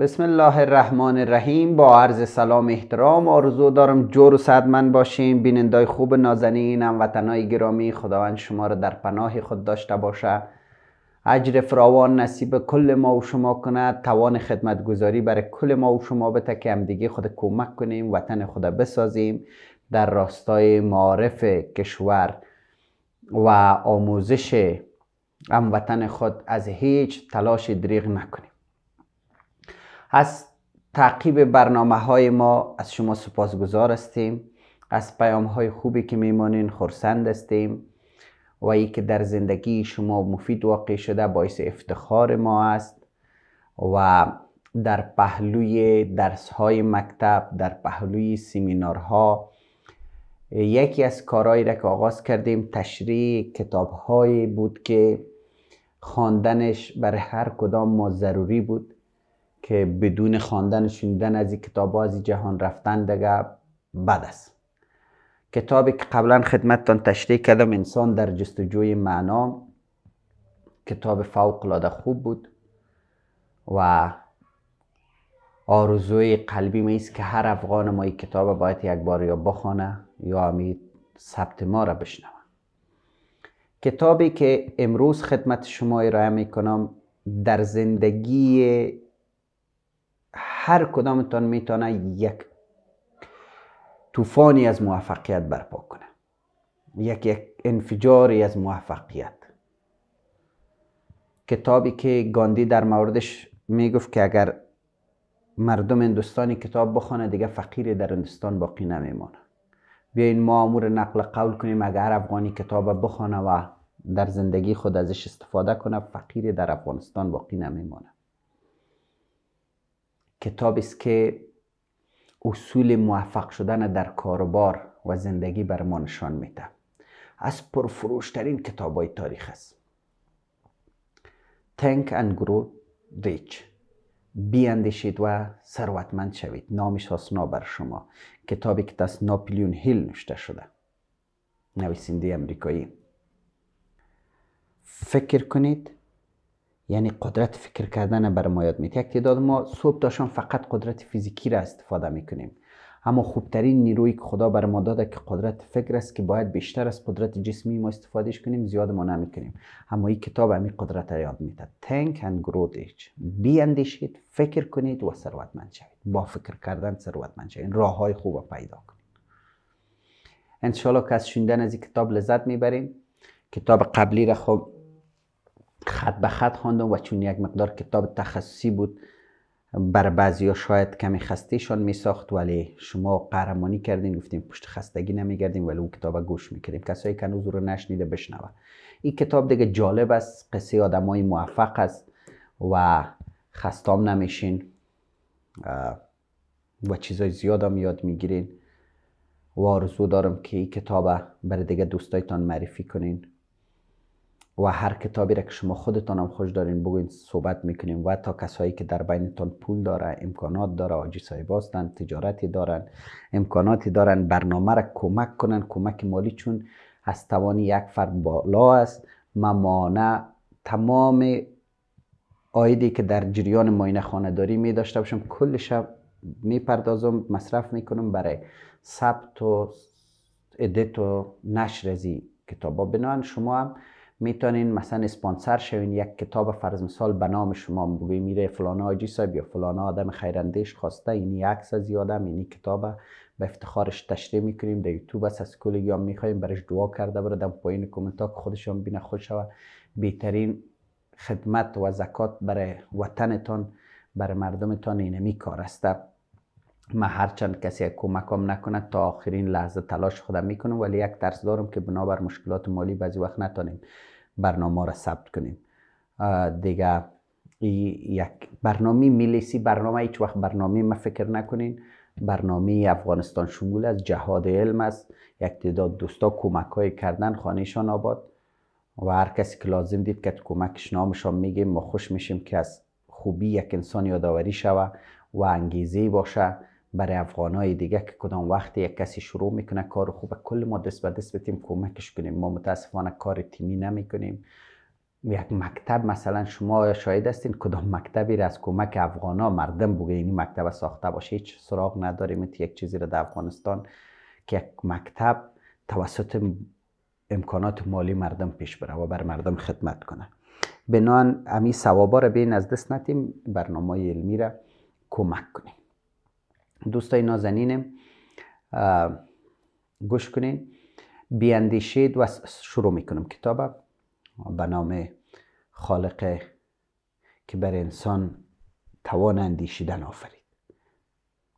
بسم الله الرحمن الرحیم با عرض سلام احترام آرزو دارم جور و صدمن باشیم بینندای خوب نازنین وطنای گرامی خداوند شما را در پناه خود داشته باشه اجر فراوان نصیب کل ما و شما کند توان خدمتگذاری برای کل ما و شما بته که همدیگه خود کمک کنیم وطن خود بسازیم در راستای معارف کشور و آموزش هموطن خود از هیچ تلاش دریغ نکنیم از تعقیب برنامه های ما از شما سپاسگزار هستیم از پیام های خوبی که میمانین خورسند هستیم و ای که در زندگی شما مفید واقع شده باعث افتخار ما است و در پهلوی درس های مکتب در پهلوی ها یکی از کارهایی را که آغاز کردیم تشریح کتاب بود که خواندنش بر هر کدام ما ضروری بود که بدون خواندن شنیدن از این کتاب از جهان رفتن دگه بد است کتابی که قبلا خدمتتان تشریح کردم انسان در جستجوی معنا کتاب فوق خوب بود و آرزوی قلبی ما است که هر افغان ما این کتاب باید یک بار یا بخوانه یا امید ثبت ما را بشنوه کتابی که امروز خدمت شما ارائه می کنم در زندگی هر کدامتان میتونه یک طوفانی از موفقیت برپا کنه یک انفجاری از موفقیت کتابی که گاندی در موردش میگفت که اگر مردم هندوستانی کتاب بخونه دیگه فقیر در هندوستان باقی نمیمانه بیاین ما امور نقل قول کنیم اگر افغانی کتاب بخونه و در زندگی خود ازش استفاده کنه فقیر در افغانستان باقی نمیمانه کتابی است که اصول موفق شدن در کاروبار و زندگی بر ما نشان میده از پرفروشترین کتاب های تاریخ است Think and Grow بیاندیشید و ثروتمند شوید نامش آسنا بر شما کتابی که دست ناپلیون هیل نوشته شده نویسنده امریکایی فکر کنید یعنی قدرت فکر کردن بر ما یاد میده یک تعداد ما صبح تا شام فقط قدرت فیزیکی را استفاده میکنیم اما خوبترین نیروی که خدا بر ما داده که قدرت فکر است که باید بیشتر از قدرت جسمی ما استفادهش کنیم زیاد ما نمیکنیم اما این کتاب همین قدرت را یاد میده think and grow rich بیاندیشید فکر کنید و ثروتمند شوید با فکر کردن ثروتمند شوید راه های خوب پیدا کنید انشالله که از از این کتاب لذت میبریم کتاب قبلی را خوب خط به خط خواندم و چون یک مقدار کتاب تخصصی بود بر بعضی ها شاید کمی خستهشان می ساخت ولی شما قهرمانی کردین گفتیم پشت خستگی نمیگردیم ولی اون کتاب گوش کردیم کسایی که هنوز رو نشنیده بشنوه این کتاب دیگه جالب است قصه های موفق است و خستام نمیشین و چیزای زیاد هم یاد میگیرین و آرزو دارم که این کتاب بر دیگه دوستایتان معرفی کنین و هر کتابی را که شما خودتان هم خوش دارین بگوین صحبت میکنیم و تا کسایی که در بینتان پول داره امکانات داره آجی صاحب هستن تجارتی دارن امکاناتی دارن برنامه را کمک کنن کمک مالی چون از توان یک فرد بالا است ممانه تمام آیدی که در جریان ماینه خانه داری میداشته باشم کل شب میپردازم مصرف میکنم برای ثبت و ادیت و نشر از کتاب ها شما هم میتونین مثلا اسپانسر شوین یک کتاب فرض مثال به نام شما بگوی میره فلان آجی صاحب یا فلان آدم خیراندیش خواسته اینی عکس از یادم اینی کتاب به افتخارش تشریح میکنیم در یوتیوب است از کل یا میخوایم برش دعا کرده بردم پایین کامنت ها که خودشان بینه خوش شود بهترین خدمت و زکات برای وطنتان برای مردمتان اینمی کار است ما هرچند کسی کمکم نکنه تا آخرین لحظه تلاش خودم میکنم ولی یک درس دارم که بنابر مشکلات مالی بعضی وقت نتانیم برنامه را ثبت کنیم دیگه یک برنامه میلیسی برنامه هیچ وقت برنامه ما فکر نکنین برنامه افغانستان شمول از جهاد علم است یک تعداد دوستا کمک های کردن خانهشان آباد و هر کسی که لازم دید که کمکش نامشان میگیم ما خوش میشیم که از خوبی یک انسان یادآوری شوه و انگیزه باشه برای افغانای دیگه که کدام وقتی یک کسی شروع میکنه کار خوبه کل ما دست به دست بتیم کمکش کنیم ما متاسفانه کار تیمی نمیکنیم یک مکتب مثلا شما شاید هستین کدام مکتبی را از کمک افغانا مردم بگه این مکتب ساخته باشه هیچ سراغ نداریم یک چیزی را در افغانستان که یک مکتب توسط امکانات مالی مردم پیش بره و بر مردم خدمت کنه بنان امی ثوابا را بین از دست نتیم برنامه علمی را کمک کنیم دوستای نازنینم گوش کنین بیاندیشید و شروع میکنم کتابه به نام خالق که بر انسان توان اندیشیدن آفرید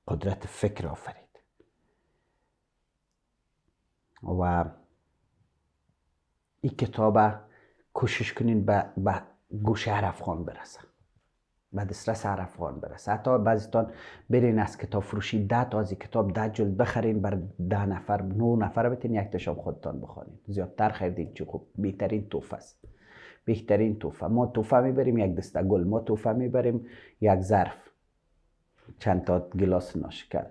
قدرت فکر آفرید و این کتاب کوشش کنین به گوش هر افغان برسه به دسترس هر افغان برسه حتی بعضیتان برین از کتاب فروشی ده از کتاب ده جلد بخرین بر ده نفر نو نفر بتین یک تشام خودتان بخوانین زیادتر خریدین چون خوب بهترین توفه است بهترین توفه ما توفه میبریم یک دسته گل ما توفه میبریم یک ظرف چند تا گلاس ناشکن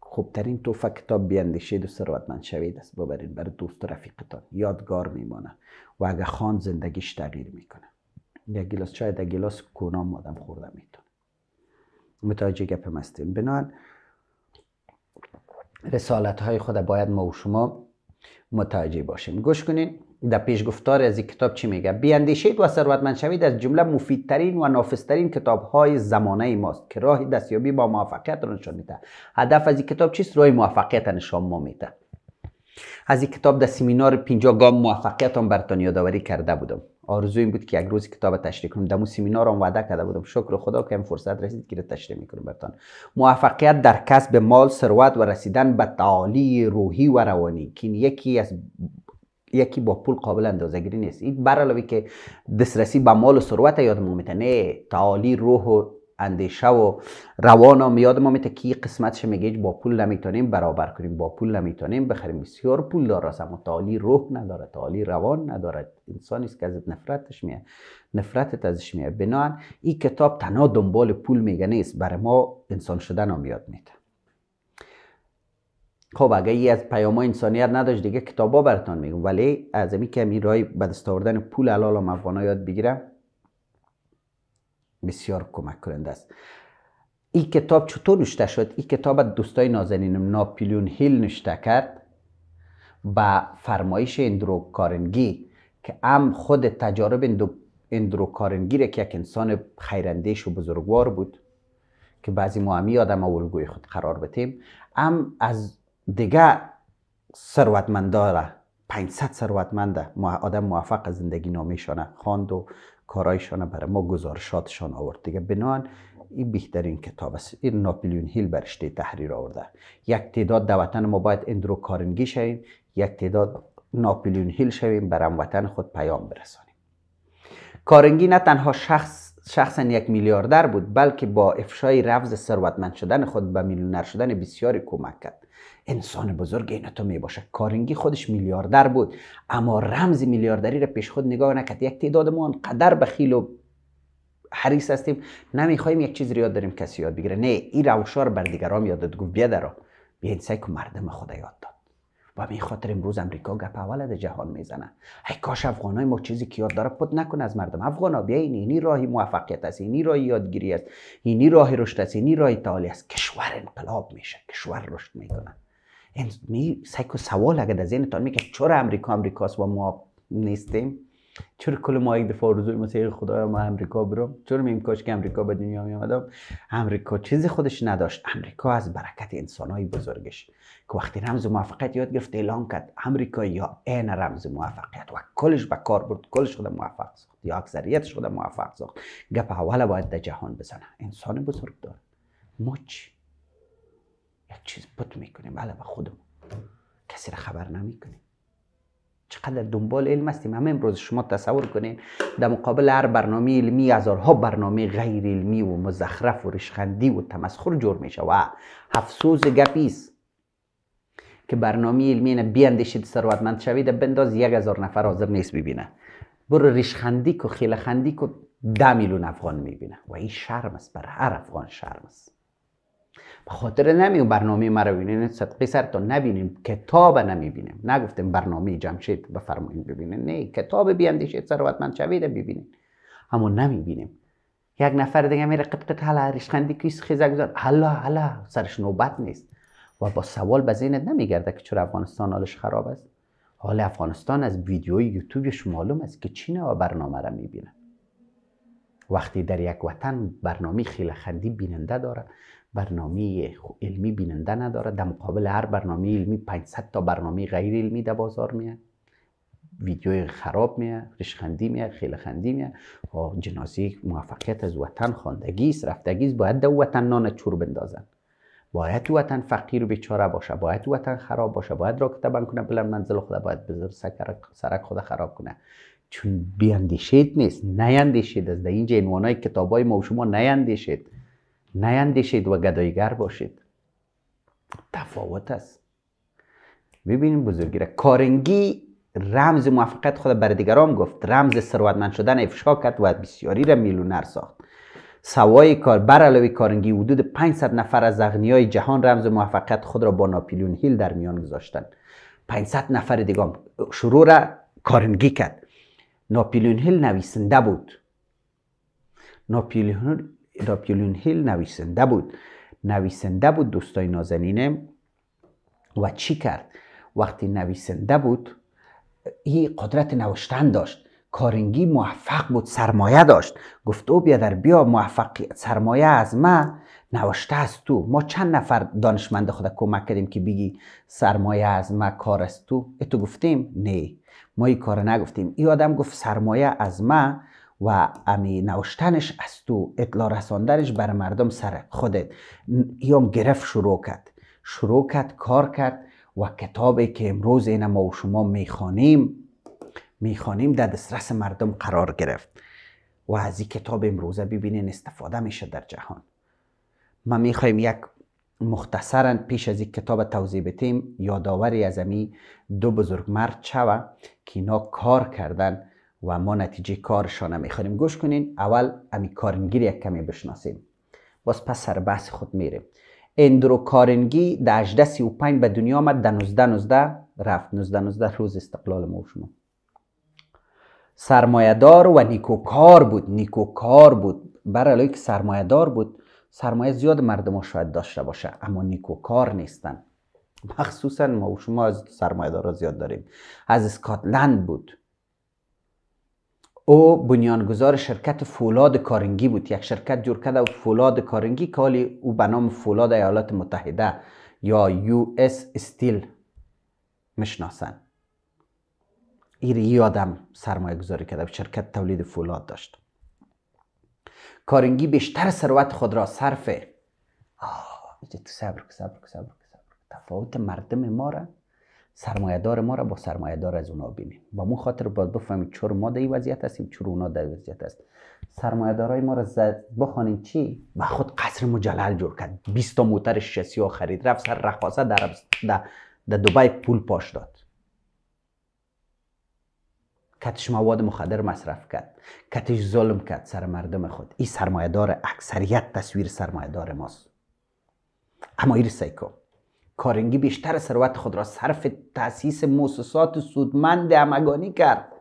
خوبترین توفه کتاب بیندیشید و من شوید است ببرین بر دوست و رفیقتان یادگار میمانه و اگه خان زندگیش تغییر میکنه یک گلاس چای در گلاس کنام آدم خورده میتونه متوجه گپ هستیم بنان رسالت های خود باید ما و شما متوجه باشیم گوش کنین در پیش گفتار از این کتاب چی میگه بیاندیشید و ثروتمند شوید از جمله مفیدترین و نافذترین کتاب های زمانه ماست که راه دستیابی با موفقیت را نشان میده هدف از این کتاب چیست راه موفقیت نشان ما میده از این کتاب در سیمینار 50 گام موفقیت هم برتان یادآوری کرده بودم آرزو این بود که یک روز کتاب تشریح کنم دمو سمینار هم وعده کرده بودم شکر خدا که این فرصت رسید که تشریح میکنم برتان موفقیت در کسب مال ثروت و رسیدن به تعالی روحی و روانی که یکی از یکی با پول قابل گیری نیست این برعلاوه که دسترسی به مال و ثروت یاد میتنه تعالی روح و اندیشه و روان میاد ما میته که قسمتش میگه با پول نمیتونیم برابر کنیم با پول نمیتونیم بخریم بسیار پول دار اما تالی روح نداره تالی روان نداره انسانی است که از نفرتش میه نفرتت ازش میه بنان این کتاب تنها دنبال پول میگه نیست بر ما انسان شدن هم یاد میده خب اگه ای از پیام انسانیت نداشت دیگه کتابا براتان میگم ولی از امی که رای به آوردن پول یاد بگیرم بسیار کمک کننده است این کتاب چطور نشته شد این کتاب دوستای نازنینم ناپلیون هیل نشته کرد با فرمایش اندرو کارنگی که هم خود تجارب اندرو کارنگی را که یک انسان خیراندیش و بزرگوار بود که بعضی ما همی آدم الگوی خود قرار بتیم هم از دیگه ثروتمندا 500 ثروتمند آدم موفق زندگی نامیشانه خواند و کارایشانه برای ما گزارشاتشان آورد دیگه بنان این بهترین کتاب است این ناپلیون هیل برشته تحریر آورده یک تعداد در وطن ما باید اندرو کارنگی شویم یک تعداد ناپلیون هیل شویم برام وطن خود پیام برسانیم کارنگی نه تنها شخص شخصا یک میلیاردر بود بلکه با افشای رمز ثروتمند شدن خود به میلیونر شدن بسیاری کمک کرد انسان بزرگ این تو می باشه کارنگی خودش میلیاردر بود اما رمز میلیاردری را پیش خود نگاه نکرد یک تعداد ما انقدر بخیل و حریص هستیم نمیخوایم یک چیز ریاد داریم کسی یاد بگیره نه این روشار بر دیگران یاد داد گفت بیا درا بیا این سایک مردم خدا یاد داد و به خاطر امروز امریکا گپ اول جهان میزنه ای کاش افغانای ما چیزی که یاد داره پد نکنه از مردم افغانا بیا این اینی راهی موفقیت است اینی راهی یادگیری است اینی راهی رشد است اینی راهی تعالی است کشور انقلاب میشه کشور رشد میکنه می سایکو سوال اگه در ذهنتان میگه چرا امریکا امریکاست و ما نیستیم چرا کل ما یک دفعه روزی مسیح خدا ما امریکا برم چرا میم کاش که امریکا به دنیا می امریکا چیزی خودش نداشت امریکا از برکت انسانای بزرگش که وقتی رمز موفقیت یاد گرفت اعلان کرد امریکا یا این رمز موفقیت و کلش به کار برد کلش خود موفق ساخت یا اکثریتش خود موفق ساخت گپ اول باید در جهان بزنه انسان بزرگ دار یک چیز پت میکنیم علاوه خودم کسی را خبر نمیکنیم چقدر دنبال علم هستیم همه امروز شما تصور کنین در مقابل هر برنامه علمی هزارها برنامه غیر علمی و مزخرف و رشخندی و تمسخر جور میشه و افسوس گپیست که برنامه علمی نه بیاندیشید ثروتمند شوید بنداز یک هزار نفر حاضر نیست ببینه برو ریشخندی کو خندی کو ده میلیون افغان میبینه و این شرم است بر هر افغان شرم است به خاطر برنامه مرا رو ببینین صدقی سر تا نبینیم کتاب بینیم نگفتیم برنامه جمشید بفرمایید ببینین نه کتاب بیاندیشید ثروتمند شوید ببینین اما نمیبینیم یک نفر دیگه میره قط قط حالا ریشخندی کیس خیزه گذار حالا حالا سرش نوبت نیست و با سوال به ذهنت نمیگرده که چرا افغانستان حالش خراب است حال افغانستان از ویدیوی یوتیوبش معلوم است که چینه و برنامه را میبینه وقتی در یک وطن برنامه خیلی خندی بیننده داره برنامه علمی بیننده نداره در مقابل هر برنامه علمی 500 تا برنامه غیر علمی در بازار میه ویدیو خراب میه رشخندی میه خیلی خندی میه و خب، جنازه موفقیت از وطن خواندگی است رفتگی باید در وطن نان چور بندازن باید وطن فقیر و بیچاره باشه باید وطن خراب باشه باید راکت بند کنه بلند منزل خود باید بزر سرک خود خراب کنه چون بیاندیشید نیست نیاندیشید از در اینجا عنوانای کتابای ما شما نیاندیشید نیندیشید و گدایگر باشید تفاوت است ببینیم بزرگی کارنگی رمز موفقیت خود بر دیگران گفت رمز ثروتمند شدن افشا کرد و بسیاری را میلیونر ساخت سوای کار بر علاوه کارنگی حدود 500 نفر از اغنیای جهان رمز موفقیت خود را با ناپلیون هیل در میان گذاشتند 500 نفر دیگر شروع را کارنگی کرد ناپیلون هیل نویسنده بود ناپلیون راپیولین هیل نویسنده بود نویسنده بود دوستای نازنینه و چی کرد وقتی نویسنده بود این قدرت نوشتن داشت کارنگی موفق بود سرمایه داشت گفت او بیادر بیا موفق سرمایه از ما نوشته از تو ما چند نفر دانشمند خود کمک کردیم که بگی سرمایه از ما کار است تو ای تو گفتیم نه ما این کار نگفتیم این آدم گفت سرمایه از ما و امی نوشتنش از تو اطلاع رساندنش بر مردم سر خودت یوم گرفت شروع کرد شروع کرد کار کرد و کتابی که امروز این ما و شما میخوانیم میخوانیم در دسترس مردم قرار گرفت و از این کتاب امروزه ببینین استفاده میشه در جهان ما میخوایم یک مختصرا پیش از این کتاب توضیح بتیم یاداوری از امی دو بزرگ مرد شوه که اینا کار کردن و ما نتیجه کارشان نمیخوریم گوش کنین اول امی کارنگی یک کمی بشناسیم باز پس سر بحث خود میریم اندرو کارنگی در 1835 به دنیا آمد در 1919 رفت 1919 روز استقلال ما شما سرمایدار و نیکوکار بود نیکوکار بود برای که سرمایدار بود سرمایه زیاد مردم ها شاید داشته باشه اما نیکوکار نیستن مخصوصا ما و شما از سرمایدار زیاد داریم از اسکاتلند بود او بنیانگذار شرکت فولاد کارنگی بود یک شرکت جور کرده و فولاد کارنگی که او به نام فولاد ایالات متحده یا یو اس استیل مشناسن ایری ای سرمایه گذاری کرده و شرکت تولید فولاد داشت کارنگی بیشتر ثروت خود را صرف آه تو صبر صبر صبر تفاوت مردم ما را دار ما را با دار از اونا بینیم با مو خاطر باید بفهمیم چرا ما در این وضعیت هستیم چرا اونا در وضعیت است دارای ما را زد بخوانیم چی و خود قصر مجلل جور کرد 20 تا موتر شسی ها خرید رفت سر رخواسه در در, دبی پول پاش داد کتش مواد مخدر مصرف کرد کتش ظلم کرد سر مردم خود این دار اکثریت تصویر سرمایه‌دار ماست اما این سیکو کارنگی بیشتر ثروت خود را صرف تأسیس موسسات سودمند همگانی کرد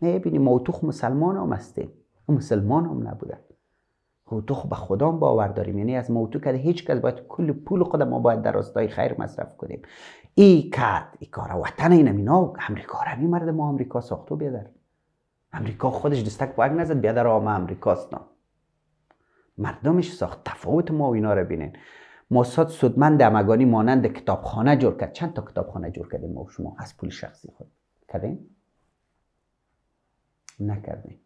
میبینی موتوخ مسلمان هم هستیم مسلمان هم نبودن موتوخ خب به خدا باور داریم یعنی از موتوخ که هیچ کس باید کل پول خود ما باید در راستای خیر مصرف کنیم ای کرد ای کار وطن این اینا امریکا را این مرد ما امریکا ساختو بیادر امریکا خودش دستک باید نزد بیادر ما امریکاست نام مردمش ساخت تفاوت ما و اینا رو بینین موساد سودمند دمگانی مانند کتابخانه جور کرد چند تا کتابخانه جور کردیم ما شما از پول شخصی خود کردیم نکردیم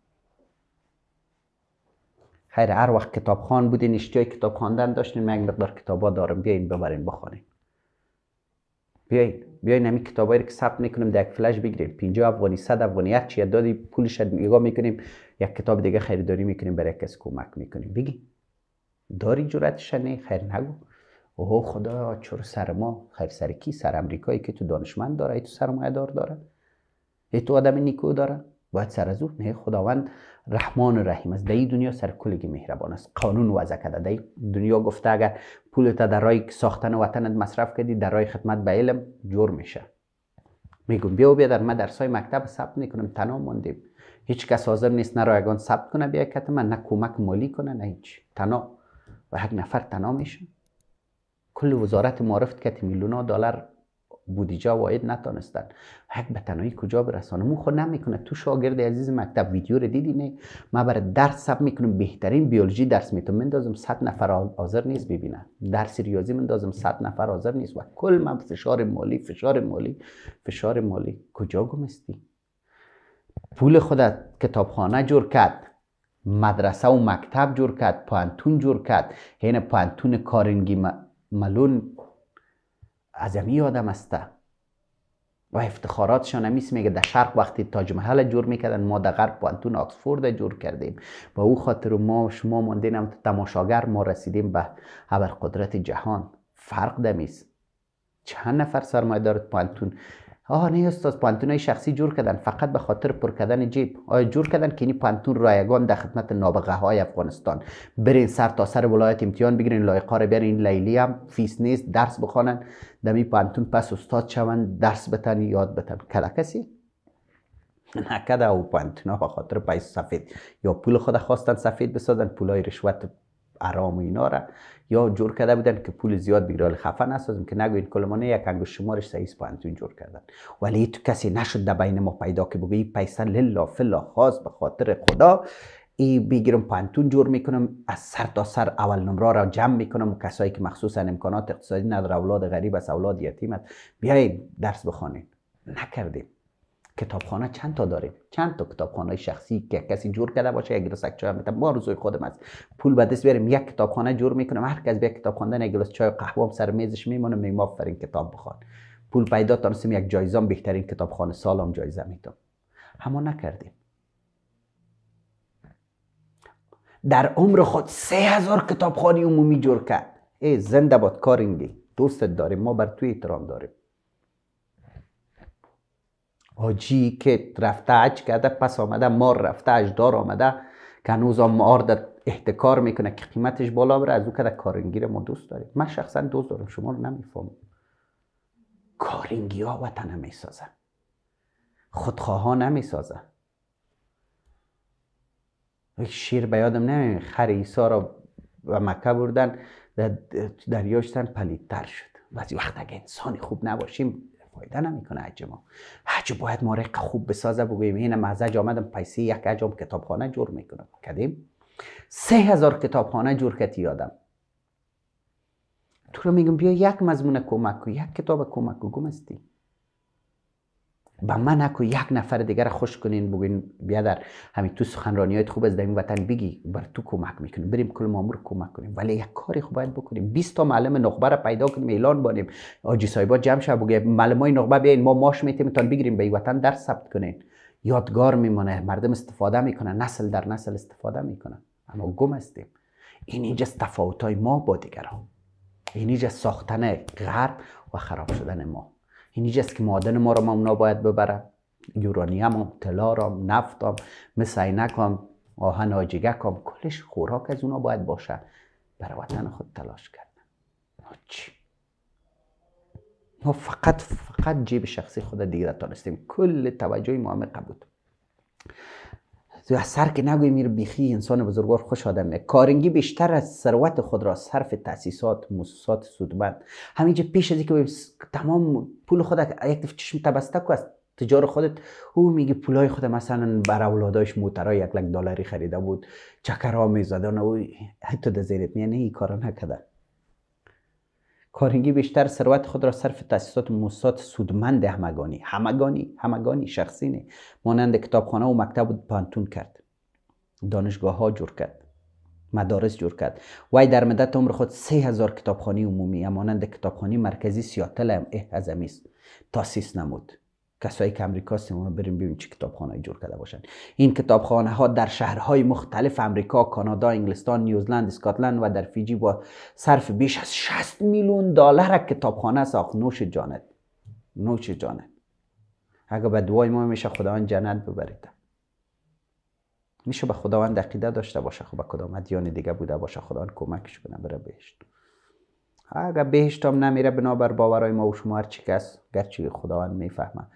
خیر هر وقت کتابخان بودین اشتیای کتاب خواندن داشتین من یک مقدار کتابا دارم بیاین ببرین بخونین بیاین بیاین همین کتابایی که ثبت میکنیم در فلش بگیریم 50 افغانی 100 افغانی هر چی دادی پولش نگاه میکنیم یک کتاب دیگه خریداری میکنیم برای کس کمک میکنیم بگی داری جرأتش نه خیر نگو اوه خدا چرا سر ما خیر سر کی سر امریکایی که تو دانشمند داره ای تو سرمایه دار داره ای تو آدم نیکو داره باید سر از او نه خداوند رحمان و رحیم است در دنیا سر کلگی مهربان است قانون وضع کرده در دنیا گفته اگر پول در رای ساختن وطنت مصرف کردی در رای خدمت به علم جور میشه میگم بیا و بیا در من درسای مکتب ثبت نکنم تنها ماندیم هیچ کس حاضر نیست نه رایگان ثبت کنه بیا کت من نه کمک مالی کنه نه هیچ تنها و نفر تنها میشه کل وزارت معرفت که میلیون دلار بودیجه واید نتانستن حق به تنهایی کجا برسانه مو خود نمیکنه تو شاگرد عزیز مکتب ویدیو رو دیدی نه ما برای درس سب میکنم بهترین بیولوژی درس میتونم مندازم صد نفر حاضر نیست ببینن درس ریاضی مندازم صد نفر حاضر نیست و کل من فشار مالی فشار مالی فشار مالی کجا گمستی پول خودت کتابخانه جور کرد مدرسه و مکتب جور کرد پانتون جور کرد هین یعنی پانتون کارنگی ملون از همی یعنی آدم است و افتخاراتشان همیست میگه در شرق وقتی تاج محل جور میکردن ما در غرب پانتون آکسفورد جور کردیم و او خاطر ما شما ماندین تماشاگر ما رسیدیم به قدرت جهان فرق دمیست چند نفر دارد پانتون آه نه استاد های شخصی جور کردن فقط به خاطر پر کردن جیب آیا جور کردن که این پانتون رایگان در خدمت نابغه های افغانستان برین سر تا سر ولایت امتیان بگیرین لایقا رو بیارین لیلی هم فیس نیست درس بخوانن دمی پانتون پس استاد شون درس بتن یاد بتن کده کسی نکده او پانتون ها خاطر پیس سفید یا پول خود خواستن سفید بسازن پولای رشوت ارام و اینا را یا جور کرده بودن که پول زیاد بگیرال خفه نسازم که نگوید کلمانه یک انگوش شمارش سعیس پانتون جور کردن ولی تو کسی نشد در بین ما پیدا که بگویی پیسه للا فلا خاص به خاطر خدا ای بگیرم پانتون جور میکنم از سر تا سر اول نمره را جمع میکنم کسایی که مخصوصا امکانات اقتصادی نداره اولاد غریب است اولاد یتیم هست بیایید درس بخونید نکردیم کتابخانه چند تا داریم چند تا کتابخانه شخصی که کسی جور کرده باشه یک گلاس چای ما روزوی خودم است پول به دست بریم یک کتابخانه جور میکنه هر کس به کتابخانه یک گلاس چای قهوه سر میزش میمونه میگم فرین کتاب بخوان پول پیدا تانستیم یک جایزه بهترین کتابخانه سالم جایزه میتون همو نکردیم در عمر خود سه هزار کتابخانه عمومی جور کرد ای زنده باد کارینگی دوستت داریم ما بر توی احترام داریم آجی که رفته عج کرده پس آمده مار رفته دار آمده که هنوز هم مار احتکار میکنه که قیمتش بالا بره از او که کارنگیر ما دوست داریم من شخصا دوست دارم شما رو نمیفهمم کارنگی ها وطن میسازن خودخواه ها نمیسازن شیر به یادم نمیم خر ایسا را و مکه بردن دریاشتن پلیدتر شد وقتی وقت اگه انسان خوب نباشیم فایده نمیکنه حج ما حج باید ما خوب بسازه بگویم اینه از آمدم پیسه یک حج کتابخانه جور میکنم کدیم سه هزار کتابخانه جور کتی آدم تو رو میگم بیا یک مضمون کمک کو یک کتاب کمک کو گم به من نکو یک نفر دیگر خوش کنین بگین در همین تو سخنرانی های خوب از دمی وطن بگی بر تو کمک میکنیم بریم کل مامور کمک کنیم ولی یک کاری خوب باید بکنیم 20 تا معلم نخبه را پیدا کنیم اعلان بانیم آجی سایبا جمع شد بگه معلم های نخبه بیاین ما ماش میتیم تا بگیریم به وطن در ثبت کنین یادگار میمونه مردم استفاده میکنن نسل در نسل استفاده میکنن اما گم هستیم این اینجا تفاوت های ما با دیگران این اینجا ساختن غرب و خراب شدن ما اینجاست که معادن ما رو ما اونا باید ببرن یورانیم هم طلا را نفت هم مس هم آهن آجگک هم کلش خوراک از اونا باید باشه برای وطن خود تلاش کردن ما فقط فقط جیب شخصی خود دیگه تانستیم کل توجه ما همه قبول از سر که نگوی میر بیخی انسان بزرگوار خوش آدمه کارنگی بیشتر از ثروت خود را صرف تاسیسات موسسات سودمند همینجا پیش از که تمام پول خود یک دفعه چشم تبسته کو از تجار خودت او میگه پولای خود مثلا بر اولاداش موترا یک لک دلاری خریده بود چکرها میزدن او حتی در زیرت میانه این کارا کارنگی بیشتر ثروت خود را صرف تاسیسات موسسات سودمند همگانی همگانی همگانی شخصی نه مانند کتابخانه و مکتب بود پانتون کرد دانشگاه ها جور کرد مدارس جور کرد وای در مدت عمر خود سه هزار کتابخانه عمومی مانند کتابخانه مرکزی سیاتل هم اه است تاسیس نمود کسایی که امریکا ما بریم ببینیم چه کتابخانه‌ای جور کرده باشن این کتابخانه ها در شهرهای مختلف امریکا کانادا انگلستان نیوزلند اسکاتلند و در فیجی با صرف بیش از 60 میلیون دلار کتابخانه ساخت نوش جانت نوش جانت اگر به دوای ما میشه خداوند جنت ببرید میشه به خداوند عقیده داشته باشه خب به کدام ادیان دیگه بوده باشه خداوند کمکش کنه بره بهشت اگر بهشت هم نمیره بنابر باورای ما و شما هر چی کس گرچه خداوند میفهمه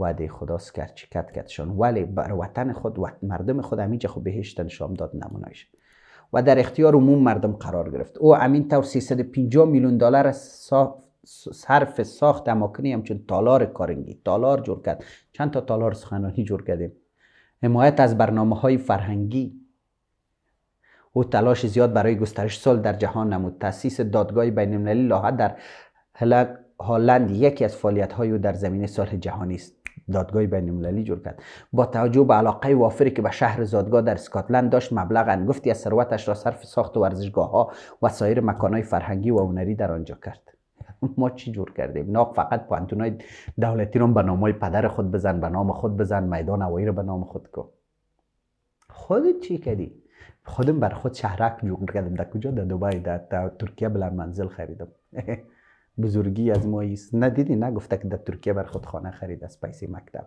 وعده خداست که چکت ولی بر وطن خود و مردم خود همینجا خب شام داد نمونایش و در اختیار عموم مردم قرار گرفت او امین طور 350 میلیون دلار صرف ساخت اماکنی همچون تالار کارنگی تالار جور کرد چند تا تالار سخنانی جور کردیم حمایت از برنامه های فرهنگی او تلاش زیاد برای گسترش سال در جهان نمود تاسیس دادگاه بین المللی لاحت در هلند یکی از فعالیت او در زمینه صلح جهانی است دادگاه بین المللی جور کرد با توجه به علاقه وافری که به شهر زادگاه در اسکاتلند داشت مبلغ انگفتی از ثروتش را صرف ساخت ورزشگاه ها و سایر مکانهای فرهنگی و هنری در آنجا کرد ما چی جور کردیم نه فقط پانتونای دولتی رو به نامای پدر خود بزن به نام خود بزن میدان هوایی رو به نام خود کن خودت چی کردی خودم بر خود شهرک جور کردم در کجا در دبی در ترکیه بلند منزل خریدم بزرگی از ما ایست ندیدی نگفته که در ترکیه بر خود خانه خرید از پیسی مکتب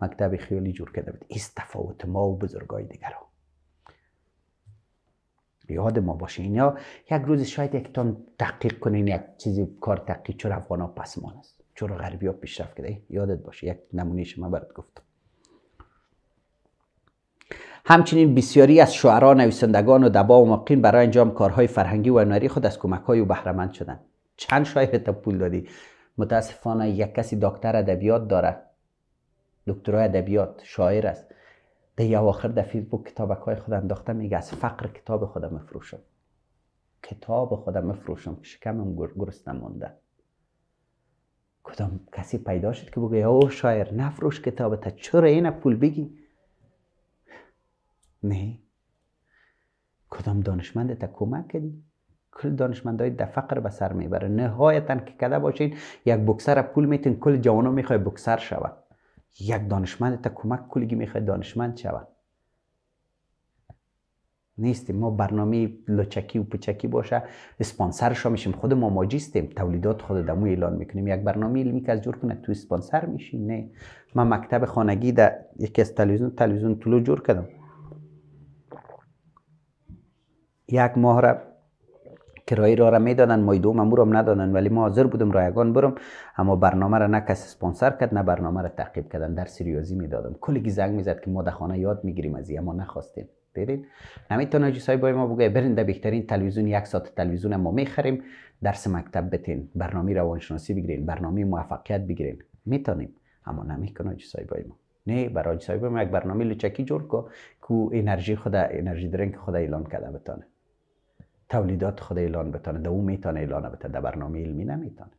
مکتب خیالی جور کرده بود ایست تفاوت ما و بزرگای دیگر ها یاد ما باشه اینا یک روز شاید یک تان تحقیق کنین یک چیزی کار تحقیق چرا افغان ها پسمان است چرا غربی ها پیشرفت کرده یادت باشه یک نمونیش من برات گفتم همچنین بسیاری از شعرا، نویسندگان و دبا و مقین برای انجام کارهای فرهنگی و هنری خود از های و بهرمند شدند. چند شاید تا پول دادی متاسفانه یک کسی دکتر ادبیات داره دکترای ادبیات شاعر است ده یه آخر در فیسبوک کتابک های خود انداخته میگه از فقر کتاب خودم مفروشم کتاب خودم مفروشم شکمم گرست مانده کدام کسی پیدا شد که بگه او شاعر نفروش تا چرا این پول بگی نه کدام دانشمند تا کمک کردی کل دانشمندای در فقر به سر میبره نهایتا که کده باشین یک بکسر پول میتین کل جوانو میخوای بکسر شوه یک دانشمند تا کمک کلگی میخوای دانشمند شوه نیستیم ما برنامه لچکی و پچکی باشه شو میشیم خود ما ماجیستیم تولیدات خود دمو اعلان میکنیم یک برنامه علمی که از جور کنه تو اسپانسر میشیم نه من مکتب خانگی در یکی از تلویزیون تلویزیون طلو جور کردم یک ماه کرایه را را میدادن مای دوم هم ندادن ولی ما حاضر بودم رایگان برم اما برنامه را نه کسی اسپانسر کرد نه برنامه را تعقیب کردن در سریازی میدادم کلی زنگ میزد که ما در خانه یاد میگیریم از اما نخواستیم دیدین نمیتونه جیسای با ما بگه برین در بهترین تلویزیون یک ساعت تلویزیون ما میخریم درس مکتب بتین برنامه روانشناسی بگیرین برنامه موفقیت بگیرین میتونیم اما نمیکنه جیسای با ما نه برای جیسای با ما یک برنامه لچکی جور کو انرژی خود انرژی درنگ خود اعلان کرده بتانه تولیدات خود اعلان بتانه در او میتانه اعلان بتانه در برنامه علمی نمیتانه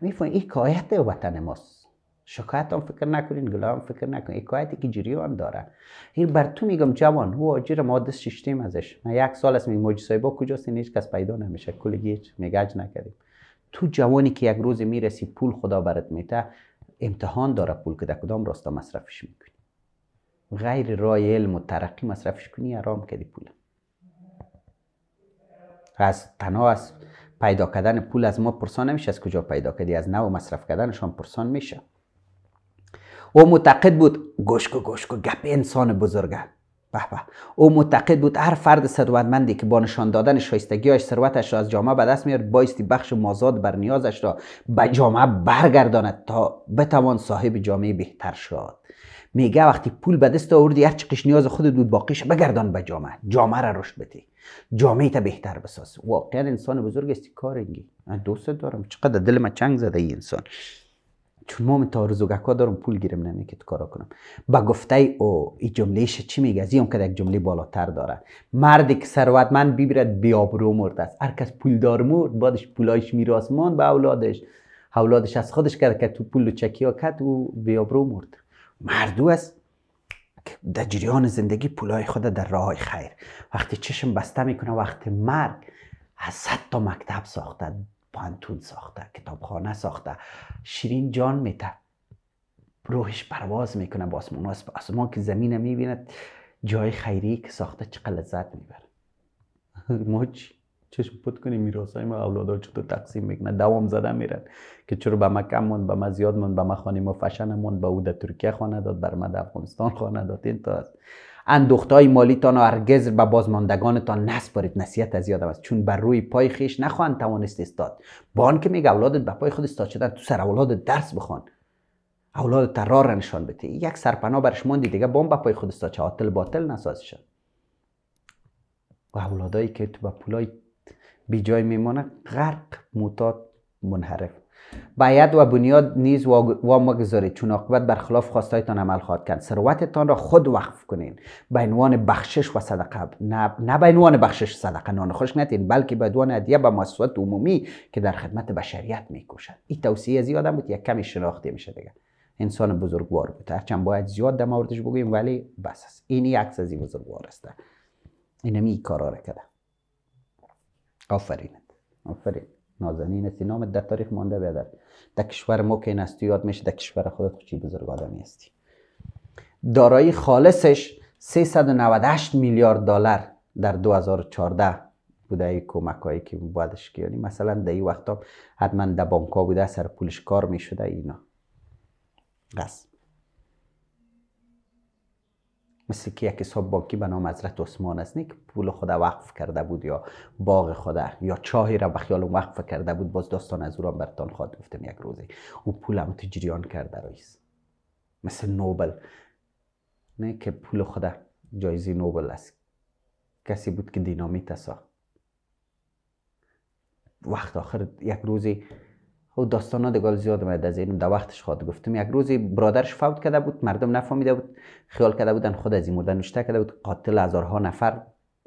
میفهمین این کایت وطن ماست شکایت هم فکر نکنین گلا هم فکر نکنین حکایتی که جریان داره این بر تو میگم جوان هو آجیر ما دست ششتیم ازش من یک سال است میگم موجی سایبا کجاست هیچ کس پیدا نمیشه کلگی هیچ میگج نکردیم تو جوانی که یک روز میرسی پول خدا برات میته امتحان داره پول که در کدام راستا مصرفش میکنی غیر رای علم و ترقی مصرفش کنی آرام کردی پول از تنها از پیدا کردن پول از ما پرسان نمیشه از کجا پیدا کردی از نو مصرف کردنشان پرسان میشه او معتقد بود گوش کو گپ انسان بزرگه به به او معتقد بود هر فرد ثروتمندی که با نشان دادن شایستگیاش ثروتش را از جامعه به دست میارد بایستی بخش مازاد بر نیازش را به جامعه برگرداند تا بتوان صاحب جامعه بهتر شد میگه وقتی پول به دست آوردی هر چقیش نیاز خودت بود باقیش بگردان به جامعه جامعه را رشد بده جامعه تا بهتر بساز واقعا انسان بزرگ است کار من دوست دارم چقدر دل ما چنگ زده ای انسان چون ما تا ها دارم پول گیرم نمی که کارا کنم با گفته او این جملهش چی میگه از اون که یک جمله بالاتر داره مردی که ثروتمند بیبرد، بیابرو مرد است هر کس پول دار مرد بعدش پولایش میراث مان به اولادش اولادش از خودش کرد که تو پول و چکی ها کرد و بیابرو مرد مردو است که در جریان زندگی پولای خود در راه خیر وقتی چشم بسته میکنه وقتی مرگ از صد تا مکتب ساخته پانتون ساخته کتابخانه ساخته شیرین جان میته روحش پرواز میکنه با آسمان به آسمان که زمینه میبیند جای خیری که ساخته چقدر لذت میبره موج چشم پت کنیم میراثای ما اولادای چطور تقسیم میکنه دوام زده میرن که چرا به ما کم موند به ما زیاد موند به ما خانی ما فشن موند به او در ترکیه خانه داد بر ما در افغانستان خانه داد این تا است اندوختهای مالیتان هرگز به تان نسپارید نصیحت از یادم است چون بر روی پای خیش نخوان توانست ایستاد بان که میگه اولادت به پای خود ایستاد شدن تو سر اولادت درس بخوان اولاد ترار نشان بده یک سرپنا برش موندی دیگه بام به پای خود ایستاد چه باطل شد و اولادایی که تو به پولای بی جای میمانه غرق متاد منحرف باید و بنیاد نیز و گذارید چون عاقبت برخلاف خواستایتان عمل خواهد کرد ثروتتان را خود وقف کنین به عنوان بخشش و صدقه نه, نه به عنوان بخشش صدقه نان خوش نتین بلکه به عنوان هدیه به مؤسسات عمومی که در خدمت بشریت میکوشد این توصیه از آدم بود یک کمی شناخته میشه دیگه انسان بزرگوار بود هرچند باید زیاد در موردش ولی بس است این عکس از این بزرگوار است اینمی کارا را آفرینت آفرین نازنین هستی نامت در تاریخ مانده بیادر در کشور ما که هستی یاد میشه در کشور خودت چی بزرگ آدمی هستی دارایی خالصش 398 میلیارد دلار در 2014 بوده ای کمک هایی که بایدش که یعنی مثلا در این وقتا حتما در بانک ها بوده سر پولش کار می اینا قسم مثل که یک حساب بانکی به نام حضرت عثمان است نه که پول خدا وقف کرده بود یا باغ خدا یا چاهی را به خیال وقف کرده بود باز داستان از او را برتان خواهد گفتم یعنی یک روزی او پول هم کرده رئیس مثل نوبل نه که پول خدا جایزی نوبل است کسی بود که دینامیت ساخت وقت آخر یک روزی او ها دگال زیاد اومد از این در وقتش خود گفتم یک روزی برادرش فوت کرده بود مردم نفهمیده بود خیال کرده بودن خود از این مردن نشته کرده بود قاتل هزارها نفر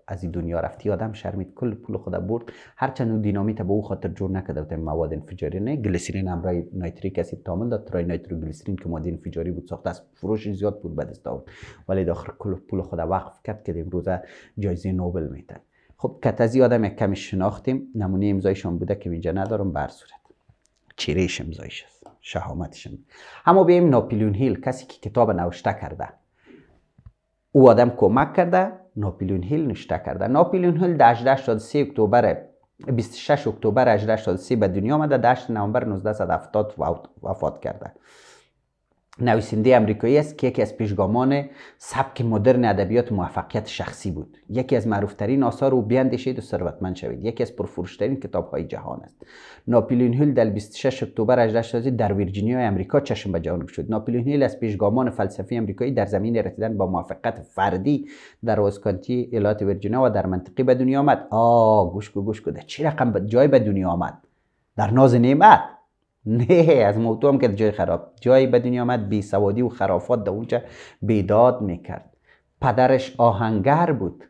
از این دنیا رفتی آدم شرمید کل پول خود برد هرچند دینامیت به او خاطر جور نکرده بود مواد انفجاری نه گلیسرین همراه نایتریک اسید تامل داد ترای گلیسرین که ماده انفجاری بود ساخته از فروش زیاد پول به دست آورد ولی داخل کل پول خود وقف کرد که امروز جایزه نوبل میتن خب کتازی آدم یک کمی شناختیم نمونه امضایشان بوده که اینجا ندارم بر چیرهشم زایش است شهامتشم اما بیم ناپلیون هیل کسی که کتاب نوشته کرده او آدم کمک کرده ناپلیون هیل نوشته کرده ناپلیون هیل در اکتبر 26 اکتبر 1883 به دنیا آمده 8 نوامبر 1970 وفات کرده نویسنده امریکایی است که یکی از پیشگامان سبک مدرن ادبیات موفقیت شخصی بود یکی از معروفترین آثار او بیاندیشید و ثروتمند شوید یکی از پرفروشترین کتابهای جهان است ناپلیون هیل در 26 اکتبر 1860 در ویرجینیا آمریکا چشم به جهان شد ناپلیون هیل از پیشگامان فلسفی امریکایی در زمین رسیدن با موفقیت فردی در واسکانتی ایالت ویرجینیا و در منطقه به دنیا آمد آ گوش گوش کده چه رقم جای به دنیا آمد در ناز نعمت نه از موتو هم که جای خراب جایی به دنیا آمد بی سوادی و خرافات در اونجا بیداد میکرد پدرش آهنگر بود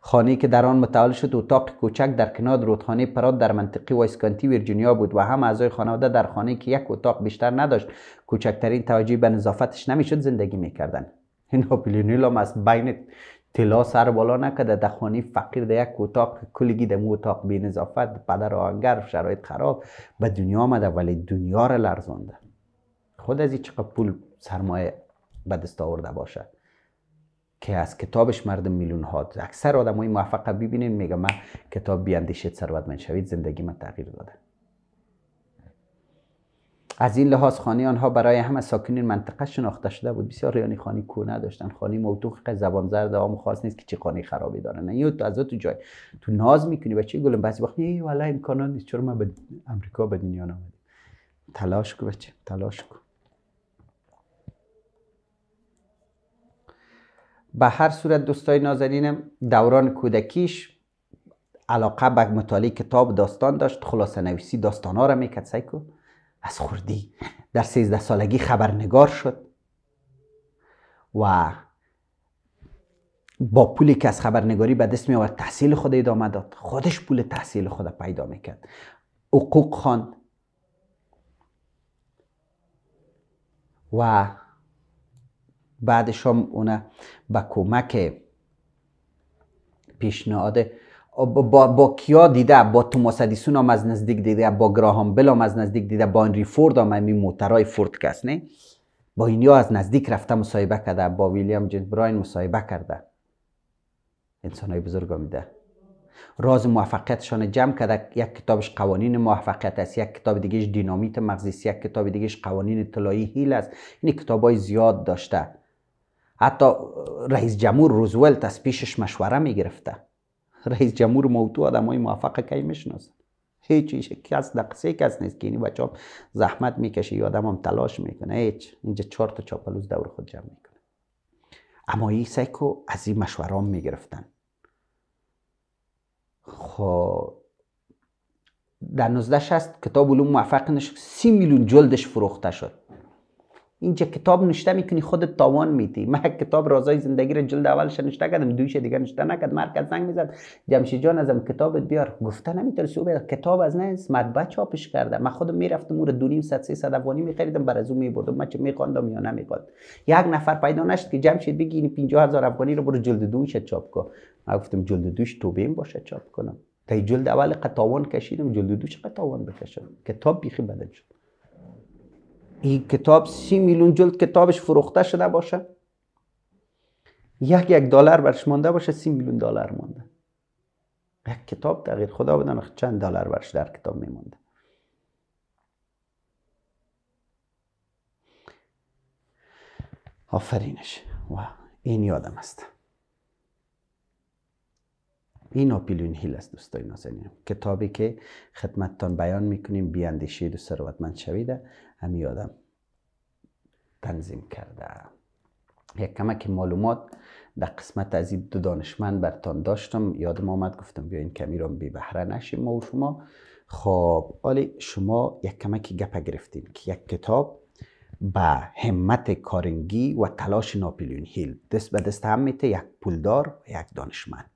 خانه که در آن متعال شد اتاق کوچک در کنار رودخانه پراد در منطقه وایسکانتی ویرجینیا بود و هم اعضای خانواده در خانه که یک اتاق بیشتر نداشت کوچکترین توجهی به نظافتش نمیشد زندگی میکردن این هم از بین تلا سر بالا نکده در خانه فقیر در یک اتاق کلگی در مو اتاق بی نظافت پدر آهنگر شرایط خراب به دنیا آمده ولی دنیا را لرزانده خود از این چقدر پول سرمایه به دست آورده باشه که از کتابش مردم میلیون ها اکثر آدم های موفق ببینین میگه من کتاب بیاندیشید من شوید زندگی من تغییر داده از این لحاظ خانه آنها برای همه ساکنین منطقه شناخته شده بود بسیار ریانی خانی کو نداشتن خانی موتوق زبان زرد عام خاص نیست که چه خانی خرابی دارن نه تو از تو جای تو ناز میکنی و چی گلم بعضی وقتی ای والا امکانات نیست چرا من به امریکا به دنیا نامده تلاش کو بچه تلاش کو به هر صورت دوستای نازنینم دوران کودکیش علاقه به مطالعه کتاب داستان داشت خلاصه نویسی داستان ها را میکرد سایکو از خوردی در سیزده سالگی خبرنگار شد و با پولی که از خبرنگاری به دست می آورد تحصیل خود ادامه داد خودش پول تحصیل خود پیدا میکرد حقوق خواند و بعدش هم اونه به کمک پیشنهاد با, با کیا دیده با توماس ادیسون هم از نزدیک دیده با گراهام بل هم از نزدیک دیده با انری فورد هم همین موترهای فورد کس نه با اینیا از نزدیک رفته مصاحبه کرده با ویلیام جیمز براین مصاحبه کرده انسان های بزرگ میده راز موفقیتشان جمع کرده یک کتابش قوانین موفقیت است یک کتاب دیگهش دینامیت مغزی یک کتاب دیگهش قوانین طلایی هیل است این های زیاد داشته حتی رئیس جمهور روزولت از پیشش مشوره میگرفته رئیس جمهور موتو آدم های آدمای موفق کی میشناسن هیچ کس دقیقه کس نیست که این بچه زحمت میکشه یا آدم هم تلاش میکنه هیچ اینجا چهار تا چاپلوز دور خود جمع میکنه اما این سیکو از این مشورام میگرفتن خب در 1960 کتاب علوم موفق نشد سی میلیون جلدش فروخته شد اینجا کتاب نشته میکنی خودت تاوان میتی من کتاب رازای زندگی را جلد اولش نشته کردم دویش دیگه نشته نکرد مرکز زنگ میزد جمشید جان ازم کتابت بیار گفته سو او کتاب از نیست مطبع چاپش کرده من خودم میرفتم اون دو نیم صد سه صد افغانی میخریدم بر از اون میبردم من چه میخواندم یا نمیخواد یک نفر پیدا نشد که جمشید بگی این هزار افغانی رو برو جلد دویش چاپ کن من گفتم جلد دوش بیم باشه چاپ کنم تا جلد اول قطاوان کشیدم جلد دوش قطاوان بکشم کتاب بیخی بدن شد این کتاب سی میلیون جلد کتابش فروخته شده باشه یک یک دلار برش مانده باشه سی میلیون دلار مانده یک کتاب تغییر خدا بدن چند دلار برش در کتاب میمانده آفرینش و این یادم است این ناپلیون هیل است دوستای نازنین کتابی که خدمتتان بیان میکنیم بیاندیشید و ثروتمند شویده همین یادم تنظیم کرده یک کمک معلومات در قسمت از این دو دانشمند برتان داشتم یادم آمد گفتم بیاین کمی رو بی بهره نشیم ما و شما خب آلی شما یک کمک گپه گرفتین که یک کتاب با همت کارنگی و تلاش ناپلیون هیل دست به دست هم میته یک پولدار یک دانشمند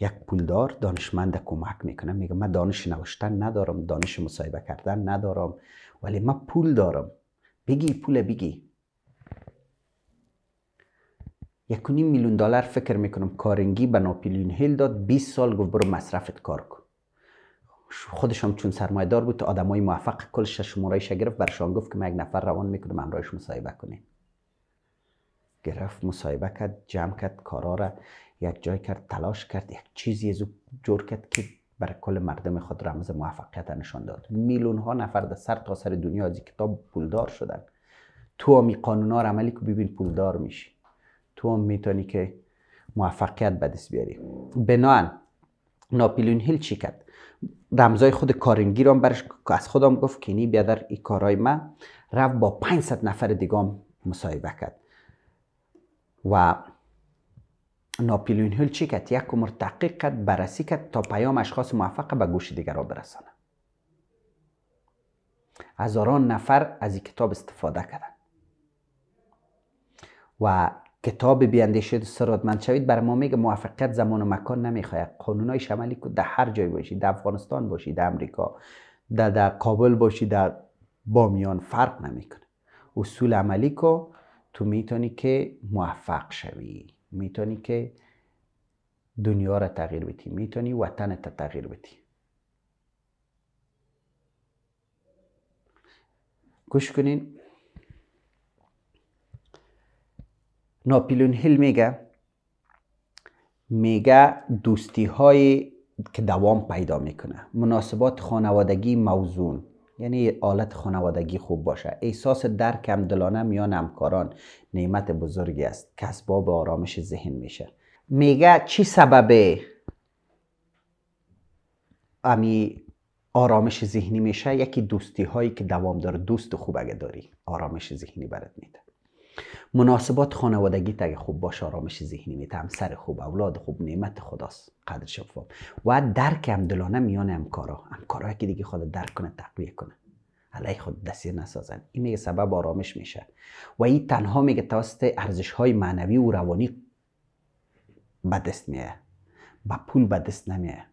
یک پولدار دانشمند کمک میکنه میگه من دانش نوشتن ندارم دانش مصاحبه کردن ندارم ولی من پول دارم بگی پول بگی یک میلیون دلار فکر میکنم کارنگی به ناپلیون هیل داد 20 سال گفت برو مصرفت کار کن خودش هم چون سرمایه دار بود تا آدمای موفق کلش شمارایش گرفت برشان گفت که من یک نفر روان میکنم امرایش مصاحبه کنیم گرفت مصاحبه کرد جمع کرد کارا را یک جای کرد تلاش کرد یک چیزی از جور کرد که برای کل مردم خود رمز موفقیت نشان داد میلیون ها نفر در سر تا سر دنیا از کتاب پولدار شدن تو می قانون ها عملی که ببین پولدار میشی تو هم میتونی که موفقیت به دست بیاری بنان ناپیلون هیل چی کرد رمزای خود کارنگی هم برش از خودم گفت که بیادر این کارای من رفت با 500 نفر دیگه مصاحبه کرد و ناپلیون هیل چی کرد یک عمر تحقیق کرد بررسی کرد تا پیام اشخاص موفق به گوش دیگران برسانه هزاران نفر از این کتاب استفاده کردن و کتاب بیاندیشید سرادمند شوید بر ما میگه موفقیت زمان و مکان قانون های شمالی که در هر جای باشی در افغانستان باشی در امریکا در, در کابل باشی در بامیان فرق نمیکنه اصول عملی کو تو میتونی که موفق شوی میتونی که دنیا را تغییر بدی میتونی وطن را تغییر بدی گوش کنین ناپیلون هیل میگه میگه دوستی های که دوام پیدا میکنه مناسبات خانوادگی موزون یعنی آلت خانوادگی خوب باشه احساس درک همدلانه میان همکاران نعمت بزرگی است که به آرامش ذهن میشه میگه چی سبب امی آرامش ذهنی میشه یکی دوستی هایی که دوام داره دوست خوب اگه داری آرامش ذهنی برات میده مناسبات خانوادگی تا خوب باشه آرامش ذهنی میته سر خوب اولاد خوب نعمت خداست قدر شفاف و درک همدلانه میان همکارا همکارایی که دیگه خود درک کنه تقویه کنه علی خود دستیر نسازن این میگه سبب آرامش میشه و این تنها میگه توسط ارزش های معنوی و روانی به دست با پول به دست نمیه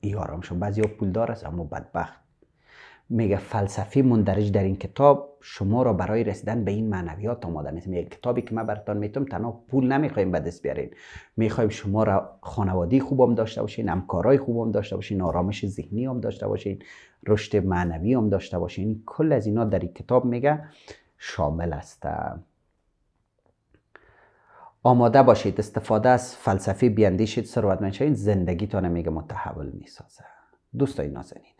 ای آرامش بعضی ها پول دار اما بدبخت میگه فلسفی مندرج در این کتاب شما را برای رسیدن به این معنویات آماده میسه یعنی میگه کتابی که من براتان میتونم تنها پول نمیخوایم به دست بیارین میخوایم شما را خانوادی خوبم داشته باشین همکارای خوبم داشته باشین آرامش ذهنی هم داشته باشین رشد معنوی هم داشته باشین کل از اینا در این کتاب میگه شامل است آماده باشید استفاده از فلسفی بیاندیشید ثروتمند شوید میگه متحول میسازه دوستای نازنین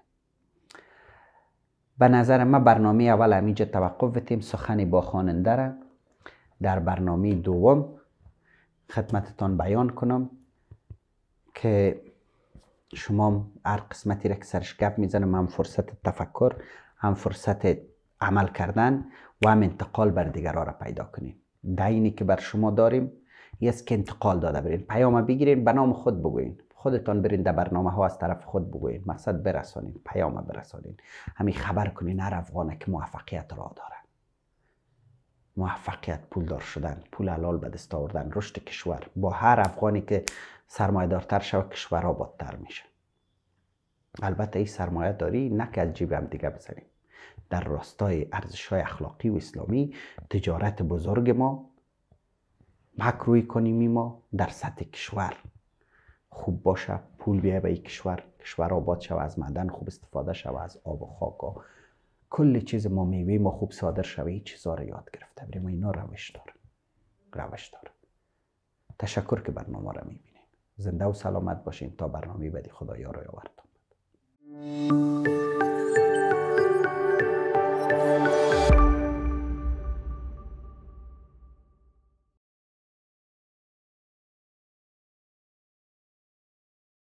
به نظر ما برنامه اول همینجا توقف بتیم سخن با خواننده را در برنامه دوم خدمتتان بیان کنم که شما هر قسمتی را که سرش گپ میزنم هم فرصت تفکر هم فرصت عمل کردن و هم انتقال بر دیگران را پیدا کنیم دینی که بر شما داریم یه که انتقال داده برین پیام بگیرین به نام خود بگوین خودتان برین در برنامه ها از طرف خود بگوین مقصد برسانین پیام برسانین همین خبر کنین هر افغانه که موفقیت را داره موفقیت دار شدن پول حلال به دست آوردن رشد کشور با هر افغانی که دارتر شود کشور آبادتر میشه البته این سرمایه داری نه از جیب هم دیگه بزنیم در راستای ارزش های اخلاقی و اسلامی تجارت بزرگ ما مکروی کنیم ما در سطح کشور خوب باشه پول بیه به این کشور کشور آباد شوه از معدن خوب استفاده شوه از آب و و. کل چیز ما ما خوب صادر شوه این چیزا رو یاد گرفته بریم اینا روش داره روش داره تشکر که برنامه رو میبینیم زنده و سلامت باشین تا برنامه بدی خدایا رو آورد